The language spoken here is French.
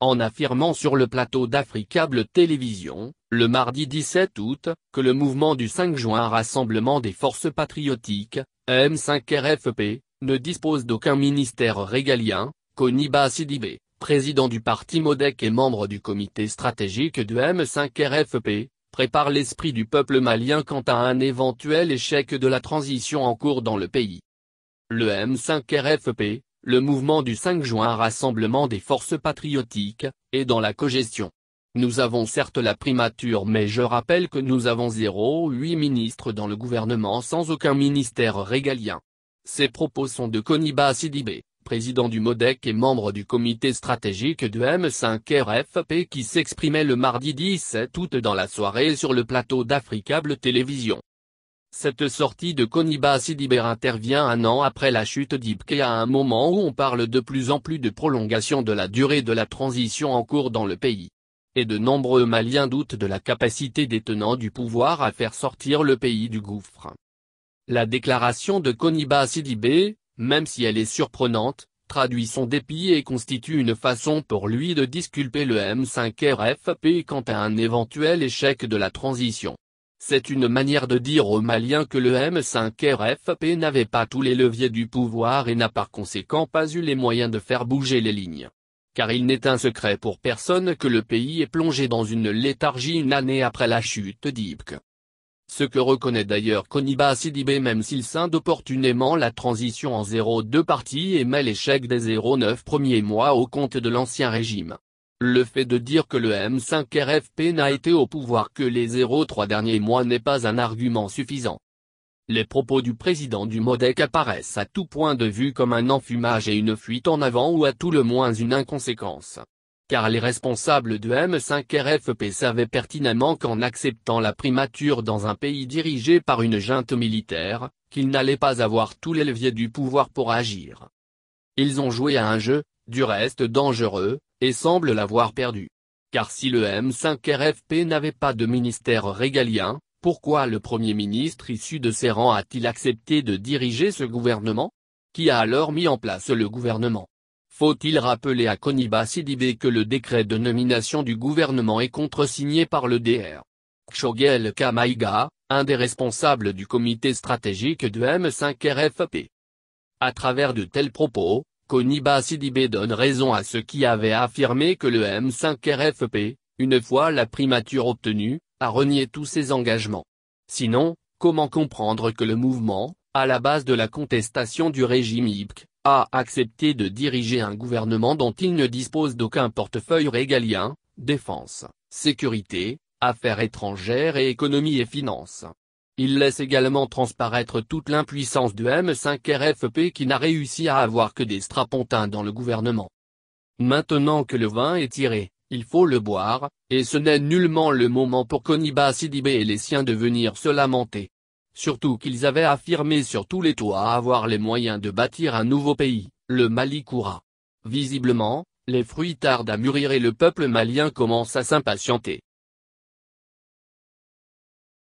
en affirmant sur le plateau d'Africable Télévision, le mardi 17 août, que le mouvement du 5 juin Rassemblement des Forces Patriotiques, M5RFP, ne dispose d'aucun ministère régalien, Koniba Sidibé, président du parti Modec et membre du comité stratégique de M5RFP, prépare l'esprit du peuple malien quant à un éventuel échec de la transition en cours dans le pays. Le M5RFP, le mouvement du 5 juin rassemblement des forces patriotiques, est dans la cogestion. Nous avons certes la primature mais je rappelle que nous avons 8 ministres dans le gouvernement sans aucun ministère régalien. Ces propos sont de Koniba Sidibé, président du MODEC et membre du comité stratégique de M5RFP qui s'exprimait le mardi 17 août dans la soirée sur le plateau d'Africable Télévision. Cette sortie de Koniba Sidiber intervient un an après la chute d'Ipke à un moment où on parle de plus en plus de prolongation de la durée de la transition en cours dans le pays. Et de nombreux Maliens doutent de la capacité des tenants du pouvoir à faire sortir le pays du gouffre. La déclaration de Koniba Sidibé, même si elle est surprenante, traduit son dépit et constitue une façon pour lui de disculper le M5RFP quant à un éventuel échec de la transition. C'est une manière de dire aux Maliens que le M5RFP n'avait pas tous les leviers du pouvoir et n'a par conséquent pas eu les moyens de faire bouger les lignes. Car il n'est un secret pour personne que le pays est plongé dans une léthargie une année après la chute d'Ibk. Ce que reconnaît d'ailleurs Koniba Sidibé même s'il scinde opportunément la transition en 0-2 partie et met l'échec des 0-9 premiers mois au compte de l'ancien régime. Le fait de dire que le M5RFP n'a été au pouvoir que les 03 derniers mois n'est pas un argument suffisant. Les propos du président du MODEC apparaissent à tout point de vue comme un enfumage et une fuite en avant ou à tout le moins une inconséquence. Car les responsables de M5RFP savaient pertinemment qu'en acceptant la primature dans un pays dirigé par une junte militaire, qu'ils n'allaient pas avoir tous les leviers du pouvoir pour agir. Ils ont joué à un jeu, du reste dangereux, et semble l'avoir perdu. Car si le M5RFP n'avait pas de ministère régalien, pourquoi le Premier ministre issu de ses rangs a-t-il accepté de diriger ce gouvernement Qui a alors mis en place le gouvernement Faut-il rappeler à Koniba Sidibé que le décret de nomination du gouvernement est contresigné par le DR Kshogel kamaïga un des responsables du comité stratégique de M5RFP. À travers de tels propos, Koniba Sidibé donne raison à ceux qui avaient affirmé que le M5RFP, une fois la primature obtenue, a renié tous ses engagements. Sinon, comment comprendre que le mouvement, à la base de la contestation du régime IPC, a accepté de diriger un gouvernement dont il ne dispose d'aucun portefeuille régalien, défense, sécurité, affaires étrangères et économie et finances. Il laisse également transparaître toute l'impuissance de M5RFP qui n'a réussi à avoir que des strapontins dans le gouvernement. Maintenant que le vin est tiré, il faut le boire, et ce n'est nullement le moment pour Koniba Sidibé et les siens de venir se lamenter. Surtout qu'ils avaient affirmé sur tous les toits avoir les moyens de bâtir un nouveau pays, le Mali Visiblement, les fruits tardent à mûrir et le peuple malien commence à s'impatienter.